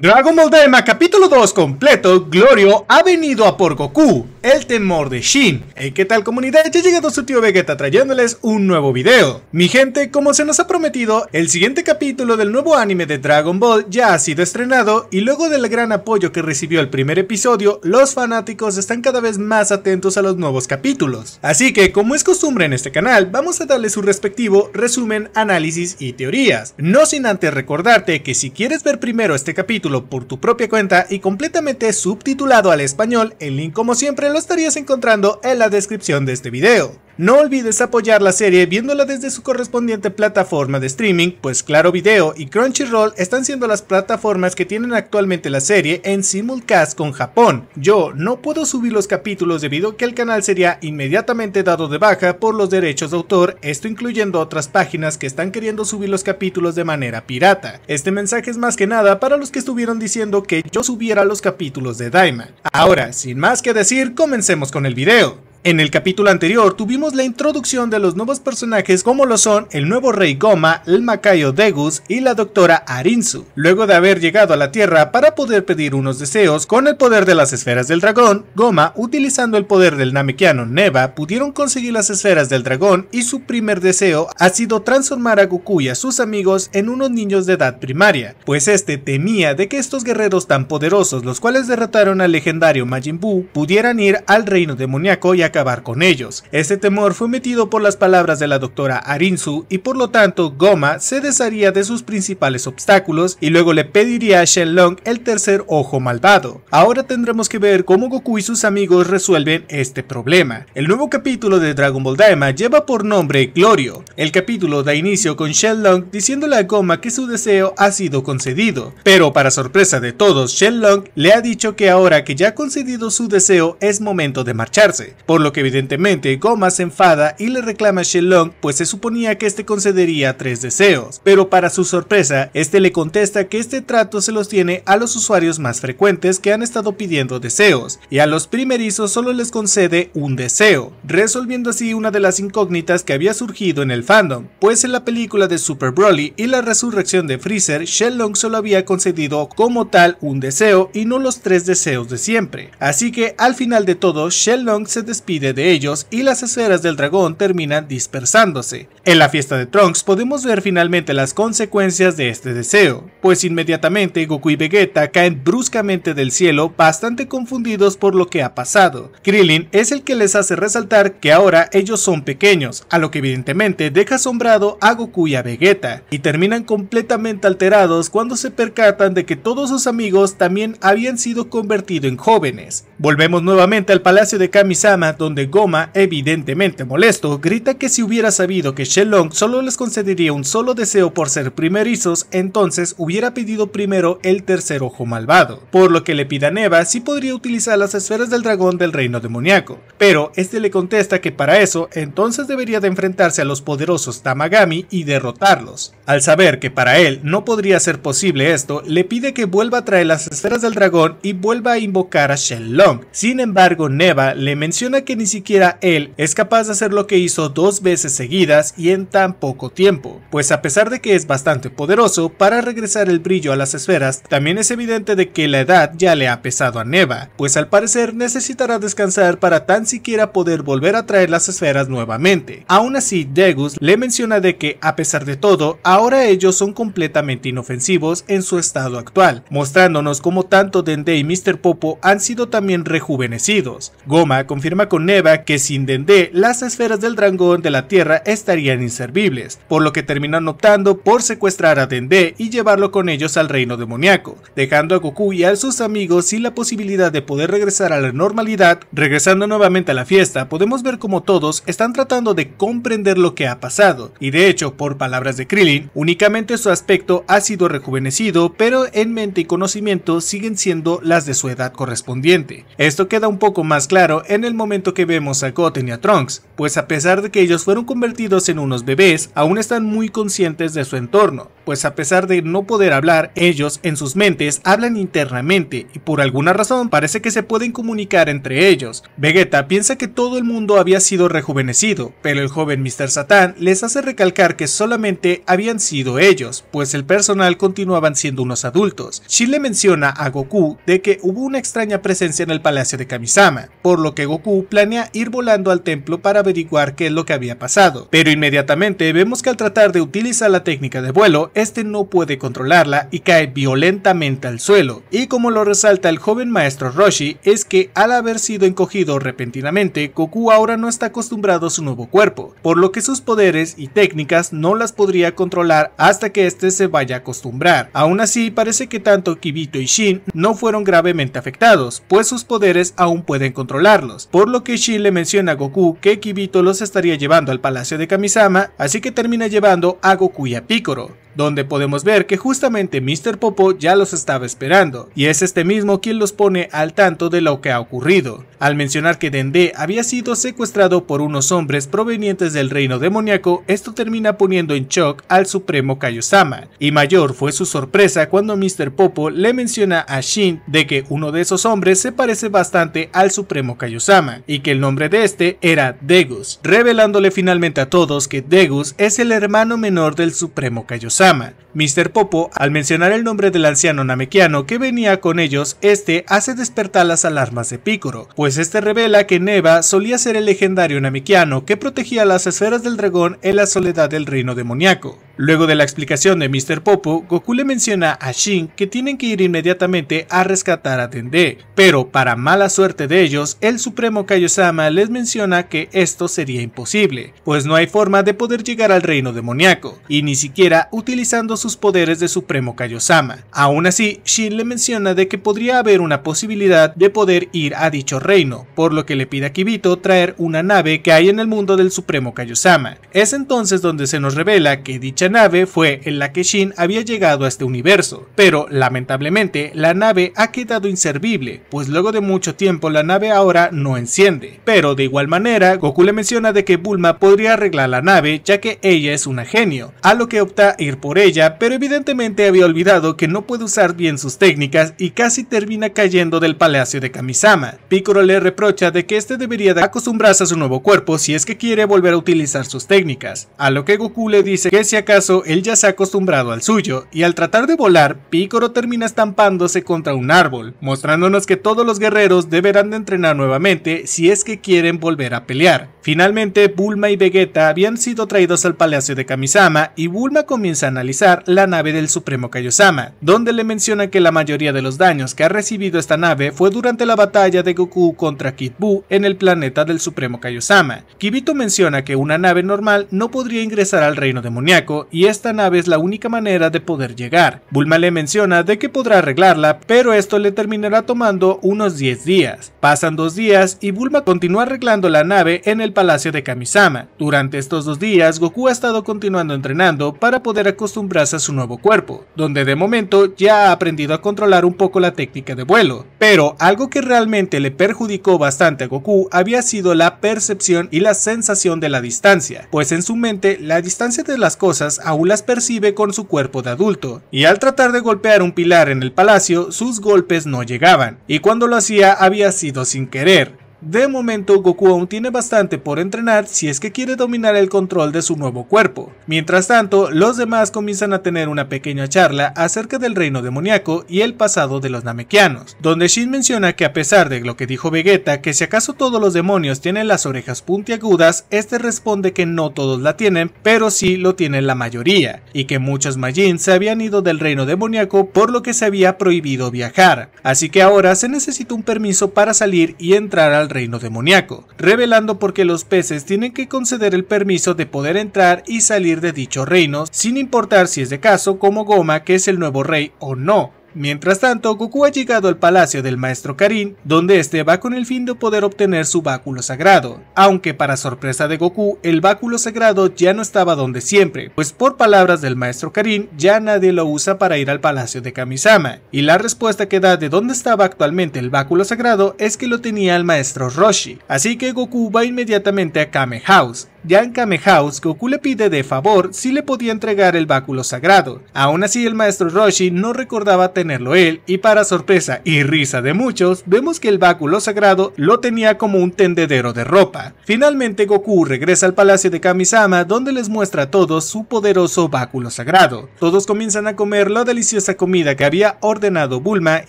Dragon Ball capítulo 2 completo, Glorio ha venido a por Goku el temor de Shin. Hey, ¿qué tal comunidad? Ya ha llegado su tío Vegeta trayéndoles un nuevo video. Mi gente, como se nos ha prometido, el siguiente capítulo del nuevo anime de Dragon Ball ya ha sido estrenado y luego del gran apoyo que recibió el primer episodio, los fanáticos están cada vez más atentos a los nuevos capítulos. Así que, como es costumbre en este canal, vamos a darle su respectivo resumen, análisis y teorías. No sin antes recordarte que si quieres ver primero este capítulo por tu propia cuenta y completamente subtitulado al español, el link como siempre lo estarías encontrando en la descripción de este video. No olvides apoyar la serie viéndola desde su correspondiente plataforma de streaming, pues Claro Video y Crunchyroll están siendo las plataformas que tienen actualmente la serie en simulcast con Japón. Yo no puedo subir los capítulos debido a que el canal sería inmediatamente dado de baja por los derechos de autor, esto incluyendo otras páginas que están queriendo subir los capítulos de manera pirata. Este mensaje es más que nada para los que estuvieron diciendo que yo subiera los capítulos de Daima. Ahora, sin más que decir, comencemos con el video. En el capítulo anterior tuvimos la introducción de los nuevos personajes como lo son el nuevo rey Goma, el Macayo Degus y la doctora Arinsu. Luego de haber llegado a la Tierra para poder pedir unos deseos con el poder de las esferas del dragón, Goma, utilizando el poder del Namekiano Neva, pudieron conseguir las esferas del dragón y su primer deseo ha sido transformar a Goku y a sus amigos en unos niños de edad primaria, pues este temía de que estos guerreros tan poderosos los cuales derrotaron al legendario Majin Buu pudieran ir al reino demoníaco y acabar con ellos. Este temor fue metido por las palabras de la doctora Arinsu y por lo tanto Goma se desharía de sus principales obstáculos y luego le pediría a Shenlong el tercer ojo malvado. Ahora tendremos que ver cómo Goku y sus amigos resuelven este problema. El nuevo capítulo de Dragon Ball Daima lleva por nombre Glorio. El capítulo da inicio con Shenlong diciéndole a Goma que su deseo ha sido concedido, pero para sorpresa de todos, Shenlong le ha dicho que ahora que ya ha concedido su deseo es momento de marcharse por lo que evidentemente Goma se enfada y le reclama a Shenlong pues se suponía que este concedería tres deseos, pero para su sorpresa, este le contesta que este trato se los tiene a los usuarios más frecuentes que han estado pidiendo deseos, y a los primerizos solo les concede un deseo, resolviendo así una de las incógnitas que había surgido en el fandom, pues en la película de Super Broly y la resurrección de Freezer, Shenlong solo había concedido como tal un deseo y no los tres deseos de siempre, así que al final de todo, Long se despide pide de ellos y las esferas del dragón terminan dispersándose. En la fiesta de Trunks podemos ver finalmente las consecuencias de este deseo, pues inmediatamente Goku y Vegeta caen bruscamente del cielo bastante confundidos por lo que ha pasado. Krillin es el que les hace resaltar que ahora ellos son pequeños, a lo que evidentemente deja asombrado a Goku y a Vegeta, y terminan completamente alterados cuando se percatan de que todos sus amigos también habían sido convertidos en jóvenes. Volvemos nuevamente al palacio de Kamisama donde Goma, evidentemente molesto, grita que si hubiera sabido que Shenlong solo les concedería un solo deseo por ser primerizos, entonces hubiera pedido primero el tercer ojo malvado, por lo que le pida a Neva si podría utilizar las esferas del dragón del reino demoníaco, pero este le contesta que para eso entonces debería de enfrentarse a los poderosos Tamagami y derrotarlos. Al saber que para él no podría ser posible esto, le pide que vuelva a traer las esferas del dragón y vuelva a invocar a Shenlong. Sin embargo, Neva le menciona que ni siquiera él es capaz de hacer lo que hizo dos veces seguidas y en tan poco tiempo, pues a pesar de que es bastante poderoso para regresar el brillo a las esferas, también es evidente de que la edad ya le ha pesado a Neva, pues al parecer necesitará descansar para tan siquiera poder volver a traer las esferas nuevamente. Aún así, Degus le menciona de que a pesar de todo, ahora ellos son completamente inofensivos en su estado actual, mostrándonos cómo tanto Dende y Mr. Popo han sido también rejuvenecidos. Goma confirma con Neva que sin Dende las esferas del dragón de la Tierra estarían inservibles, por lo que terminan optando por secuestrar a Dende y llevarlo con ellos al reino demoníaco, dejando a Goku y a sus amigos sin la posibilidad de poder regresar a la normalidad. Regresando nuevamente a la fiesta, podemos ver como todos están tratando de comprender lo que ha pasado, y de hecho, por palabras de Krillin, únicamente su aspecto ha sido rejuvenecido, pero en mente y conocimiento siguen siendo las de su edad correspondiente. Esto queda un poco más claro en el momento que vemos a Goten y a Trunks, pues a pesar de que ellos fueron convertidos en unos bebés aún están muy conscientes de su entorno, pues a pesar de no poder hablar, ellos en sus mentes hablan internamente y por alguna razón parece que se pueden comunicar entre ellos. Vegeta piensa que todo el mundo había sido rejuvenecido, pero el joven Mr. Satan les hace recalcar que solamente habían sido ellos, pues el personal continuaban siendo unos adultos. Shin le menciona a Goku de que hubo una extraña presencia en el palacio de Kamisama, por lo que Goku planea ir volando al templo para averiguar qué es lo que había pasado, pero inmediatamente Inmediatamente vemos que al tratar de utilizar la técnica de vuelo, este no puede controlarla y cae violentamente al suelo, y como lo resalta el joven maestro Roshi, es que al haber sido encogido repentinamente, Goku ahora no está acostumbrado a su nuevo cuerpo, por lo que sus poderes y técnicas no las podría controlar hasta que este se vaya a acostumbrar. Aún así, parece que tanto Kibito y Shin no fueron gravemente afectados, pues sus poderes aún pueden controlarlos, por lo que Shin le menciona a Goku que Kibito los estaría llevando al palacio de camisa así que termina llevando a Goku y a Piccolo donde podemos ver que justamente Mr. Popo ya los estaba esperando, y es este mismo quien los pone al tanto de lo que ha ocurrido, al mencionar que Dende había sido secuestrado por unos hombres provenientes del reino demoníaco, esto termina poniendo en shock al supremo Kaiosama, y mayor fue su sorpresa cuando Mr. Popo le menciona a Shin de que uno de esos hombres se parece bastante al supremo Kaiosama, y que el nombre de este era Degus, revelándole finalmente a todos que Degus es el hermano menor del supremo Kaiosama. Mr. Popo, al mencionar el nombre del anciano namekiano que venía con ellos, este hace despertar las alarmas de Picoro, pues este revela que Neva solía ser el legendario namekiano que protegía las esferas del dragón en la soledad del reino demoníaco. Luego de la explicación de Mr. Popo, Goku le menciona a Shin que tienen que ir inmediatamente a rescatar a Dende, pero para mala suerte de ellos, el Supremo Kaiosama les menciona que esto sería imposible, pues no hay forma de poder llegar al reino demoníaco, y ni siquiera utilizando sus poderes de Supremo Kaiosama. Aún así, Shin le menciona de que podría haber una posibilidad de poder ir a dicho reino, por lo que le pide a Kibito traer una nave que hay en el mundo del Supremo Kaiosama. Es entonces donde se nos revela que dicha nave fue en la que Shin había llegado a este universo, pero lamentablemente la nave ha quedado inservible, pues luego de mucho tiempo la nave ahora no enciende. Pero de igual manera, Goku le menciona de que Bulma podría arreglar la nave ya que ella es una genio, a lo que opta ir por ella, pero evidentemente había olvidado que no puede usar bien sus técnicas y casi termina cayendo del palacio de Kamisama. Piccolo le reprocha de que este debería de acostumbrarse a su nuevo cuerpo si es que quiere volver a utilizar sus técnicas, a lo que Goku le dice que si acaso él ya se ha acostumbrado al suyo, y al tratar de volar, Picoro termina estampándose contra un árbol, mostrándonos que todos los guerreros deberán de entrenar nuevamente si es que quieren volver a pelear. Finalmente, Bulma y Vegeta habían sido traídos al palacio de Kamisama y Bulma comienza a analizar la nave del Supremo Kaiosama, donde le menciona que la mayoría de los daños que ha recibido esta nave fue durante la batalla de Goku contra Kid Buu en el planeta del Supremo Kaiosama. Kibito menciona que una nave normal no podría ingresar al reino demoníaco y esta nave es la única manera de poder llegar. Bulma le menciona de que podrá arreglarla, pero esto le terminará tomando unos 10 días. Pasan dos días y Bulma continúa arreglando la nave en el palacio de Kamisama. Durante estos dos días, Goku ha estado continuando entrenando para poder acostumbrarse a su nuevo cuerpo, donde de momento ya ha aprendido a controlar un poco la técnica de vuelo. Pero algo que realmente le perjudicó bastante a Goku había sido la percepción y la sensación de la distancia, pues en su mente la distancia de las cosas aún las percibe con su cuerpo de adulto, y al tratar de golpear un pilar en el palacio, sus golpes no llegaban, y cuando lo hacía había sido sin querer, de momento, Goku aún tiene bastante por entrenar si es que quiere dominar el control de su nuevo cuerpo. Mientras tanto, los demás comienzan a tener una pequeña charla acerca del reino demoníaco y el pasado de los namekianos, donde Shin menciona que a pesar de lo que dijo Vegeta, que si acaso todos los demonios tienen las orejas puntiagudas, este responde que no todos la tienen, pero sí lo tienen la mayoría, y que muchos Majin se habían ido del reino demoníaco por lo que se había prohibido viajar, así que ahora se necesita un permiso para salir y entrar al reino demoníaco, revelando por qué los peces tienen que conceder el permiso de poder entrar y salir de dichos reinos, sin importar si es de caso como Goma que es el nuevo rey o no, Mientras tanto, Goku ha llegado al palacio del maestro Karin, donde este va con el fin de poder obtener su báculo sagrado, aunque para sorpresa de Goku, el báculo sagrado ya no estaba donde siempre, pues por palabras del maestro Karin, ya nadie lo usa para ir al palacio de Kamisama, y la respuesta que da de dónde estaba actualmente el báculo sagrado es que lo tenía el maestro Roshi, así que Goku va inmediatamente a Kame House, Jan Kamehaus, Goku le pide de favor si le podía entregar el báculo sagrado. Aún así, el maestro Roshi no recordaba tenerlo él, y para sorpresa y risa de muchos, vemos que el báculo sagrado lo tenía como un tendedero de ropa. Finalmente, Goku regresa al palacio de Kamisama, donde les muestra a todos su poderoso báculo sagrado. Todos comienzan a comer la deliciosa comida que había ordenado Bulma,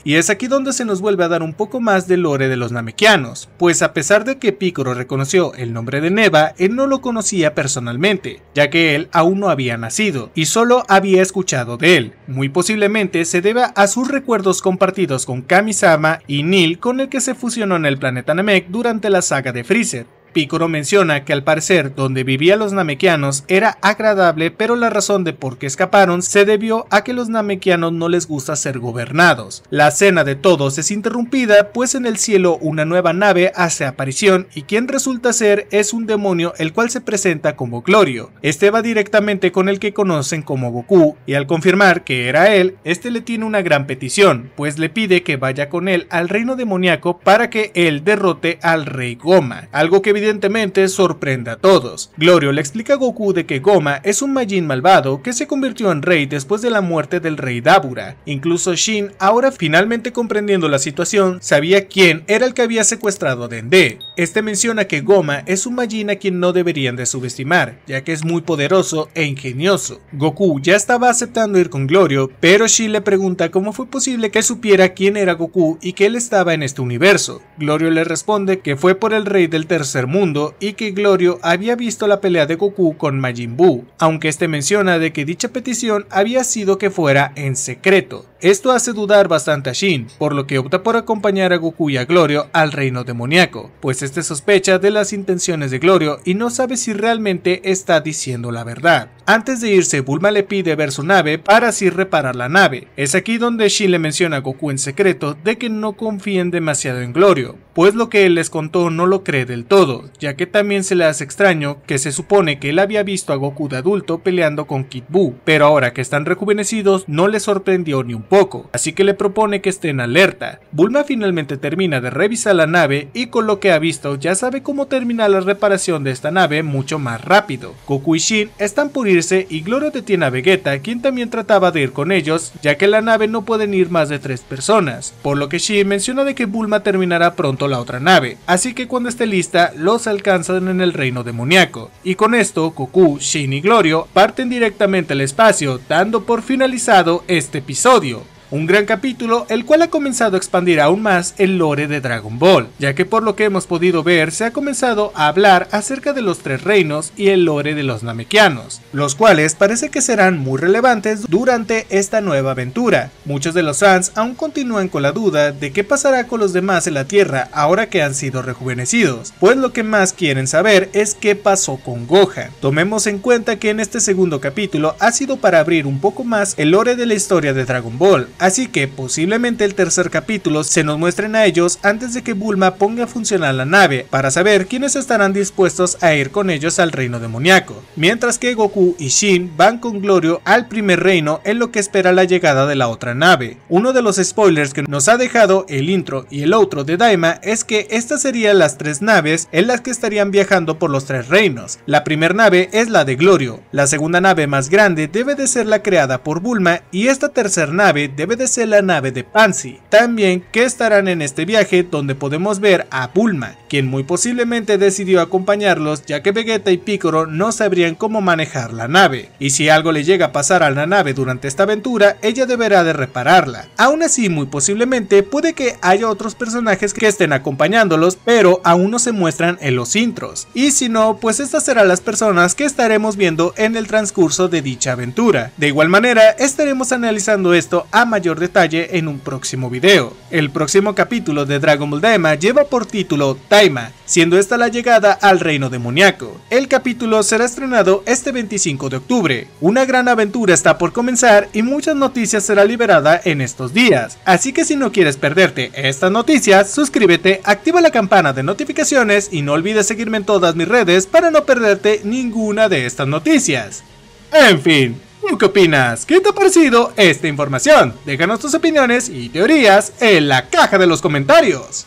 y es aquí donde se nos vuelve a dar un poco más del lore de los namekianos, pues a pesar de que Picoro reconoció el nombre de Neva, él no lo conocía personalmente, ya que él aún no había nacido y solo había escuchado de él. Muy posiblemente se deba a sus recuerdos compartidos con Kamisama y Neil con el que se fusionó en el planeta Namek durante la saga de Freezer. Picoro menciona que al parecer donde vivían los namekianos era agradable, pero la razón de por qué escaparon se debió a que los namekianos no les gusta ser gobernados. La cena de todos es interrumpida, pues en el cielo una nueva nave hace aparición y quien resulta ser es un demonio el cual se presenta como Glorio. Este va directamente con el que conocen como Goku y al confirmar que era él, este le tiene una gran petición, pues le pide que vaya con él al reino demoníaco para que él derrote al rey Goma, algo que evidentemente sorprende a todos. Glorio le explica a Goku de que Goma es un Majin malvado que se convirtió en rey después de la muerte del rey Dabura. Incluso Shin, ahora finalmente comprendiendo la situación, sabía quién era el que había secuestrado a Dende. Este menciona que Goma es un Majin a quien no deberían de subestimar, ya que es muy poderoso e ingenioso. Goku ya estaba aceptando ir con Glorio, pero Shin le pregunta cómo fue posible que supiera quién era Goku y que él estaba en este universo. Glorio le responde que fue por el rey del tercer mundo y que Glorio había visto la pelea de Goku con Majin Buu, aunque este menciona de que dicha petición había sido que fuera en secreto. Esto hace dudar bastante a Shin, por lo que opta por acompañar a Goku y a Glorio al reino demoníaco, pues este sospecha de las intenciones de Glorio y no sabe si realmente está diciendo la verdad. Antes de irse, Bulma le pide ver su nave para así reparar la nave. Es aquí donde Shin le menciona a Goku en secreto de que no confíen demasiado en Glorio, pues lo que él les contó no lo cree del todo, ya que también se le hace extraño que se supone que él había visto a Goku de adulto peleando con Kid Buu, pero ahora que están rejuvenecidos no le sorprendió ni un poco, así que le propone que estén alerta. Bulma finalmente termina de revisar la nave y con lo que ha visto ya sabe cómo terminar la reparación de esta nave mucho más rápido. Goku y Shin están por irse y Glorio detiene a Vegeta quien también trataba de ir con ellos ya que la nave no pueden ir más de tres personas, por lo que Shin menciona de que Bulma terminará pronto la otra nave, así que cuando esté lista los alcanzan en el reino demoníaco. Y con esto Goku, Shin y Glorio parten directamente al espacio dando por finalizado este episodio un gran capítulo el cual ha comenzado a expandir aún más el lore de Dragon Ball, ya que por lo que hemos podido ver se ha comenzado a hablar acerca de los tres reinos y el lore de los namekianos, los cuales parece que serán muy relevantes durante esta nueva aventura. Muchos de los fans aún continúan con la duda de qué pasará con los demás en la Tierra ahora que han sido rejuvenecidos, pues lo que más quieren saber es qué pasó con Gohan. Tomemos en cuenta que en este segundo capítulo ha sido para abrir un poco más el lore de la historia de Dragon Ball, así que posiblemente el tercer capítulo se nos muestren a ellos antes de que Bulma ponga a funcionar la nave, para saber quiénes estarán dispuestos a ir con ellos al reino demoníaco, mientras que Goku y Shin van con Glorio al primer reino en lo que espera la llegada de la otra nave. Uno de los spoilers que nos ha dejado el intro y el otro de Daima es que estas serían las tres naves en las que estarían viajando por los tres reinos. La primera nave es la de Glorio, la segunda nave más grande debe de ser la creada por Bulma y esta tercera nave debe de ser la nave de Pansy. También que estarán en este viaje donde podemos ver a Bulma, quien muy posiblemente decidió acompañarlos ya que Vegeta y Picoro no sabrían cómo manejar la nave, y si algo le llega a pasar a la nave durante esta aventura, ella deberá de repararla. Aún así, muy posiblemente puede que haya otros personajes que estén acompañándolos, pero aún no se muestran en los intros, y si no, pues estas serán las personas que estaremos viendo en el transcurso de dicha aventura. De igual manera, estaremos analizando esto a mayor detalle en un próximo video. El próximo capítulo de Dragon Ball Daima lleva por título Taima, siendo esta la llegada al reino demoníaco. El capítulo será estrenado este 25 de octubre. Una gran aventura está por comenzar y muchas noticias será liberada en estos días, así que si no quieres perderte estas noticias, suscríbete, activa la campana de notificaciones y no olvides seguirme en todas mis redes para no perderte ninguna de estas noticias. En fin, ¿Tú qué opinas? ¿Qué te ha parecido esta información? Déjanos tus opiniones y teorías en la caja de los comentarios.